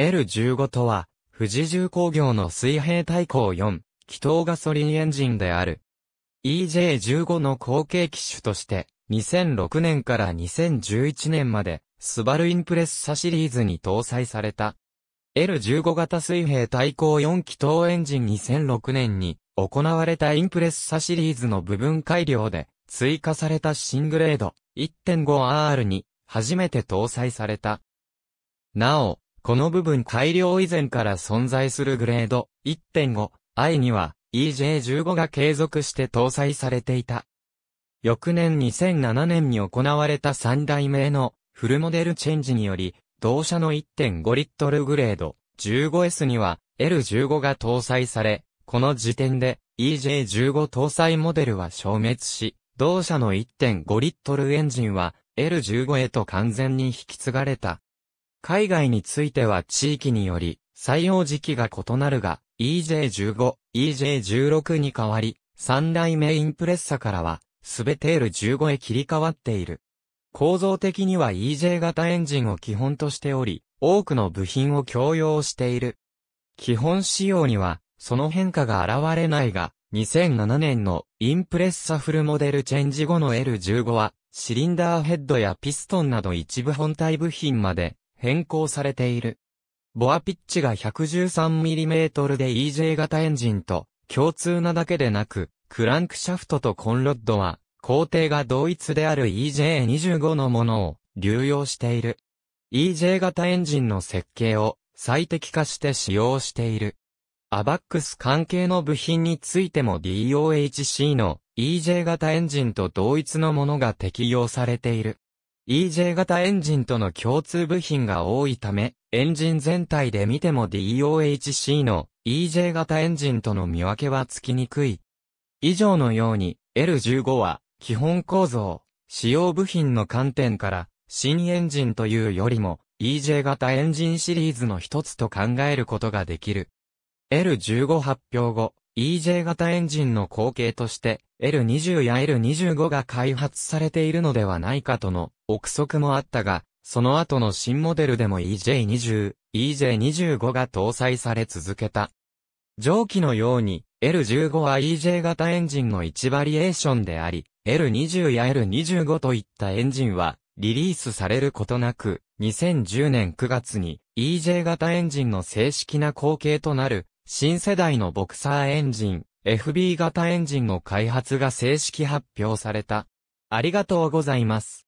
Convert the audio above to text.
L15 とは、富士重工業の水平対向4、気筒ガソリンエンジンである。EJ15 の後継機種として、2006年から2011年まで、スバルインプレッサシリーズに搭載された。L15 型水平対向4気筒エンジン2006年に行われたインプレッサシリーズの部分改良で追加されたシングレード 1.5R に初めて搭載された。なお、この部分改良以前から存在するグレード 1.5i には EJ15 が継続して搭載されていた。翌年2007年に行われた3代目のフルモデルチェンジにより、同社の1.5リットルグレード 15S には L15 が搭載され、この時点で EJ15 搭載モデルは消滅し、同社の1.5リットルエンジンは L15 へと完全に引き継がれた。海外については地域により採用時期が異なるが、EJ15、EJ16 に代わり、3代目インプレッサからは、全て l 15へ切り替わっている。構造的には EJ 型エンジンを基本としており、多くの部品を共用している。基本仕様には、その変化が現れないが、2007年のインプレッサフルモデルチェンジ後の L15 は、シリンダーヘッドやピストンなど一部本体部品まで、変更されている。ボアピッチが 113mm で EJ 型エンジンと共通なだけでなく、クランクシャフトとコンロッドは、工程が同一である EJ25 のものを流用している。EJ 型エンジンの設計を最適化して使用している。アバックス関係の部品についても DOHC の EJ 型エンジンと同一のものが適用されている。EJ 型エンジンとの共通部品が多いため、エンジン全体で見ても DOHC の EJ 型エンジンとの見分けはつきにくい。以上のように L15 は基本構造、使用部品の観点から新エンジンというよりも EJ 型エンジンシリーズの一つと考えることができる。L15 発表後、EJ 型エンジンの後継として L20 や L25 が開発されているのではないかとの憶測もあったが、その後の新モデルでも EJ20、EJ25 が搭載され続けた。上記のように L15 は EJ 型エンジンの1バリエーションであり、L20 や L25 といったエンジンはリリースされることなく、2010年9月に EJ 型エンジンの正式な後継となる新世代のボクサーエンジン、FB 型エンジンの開発が正式発表された。ありがとうございます。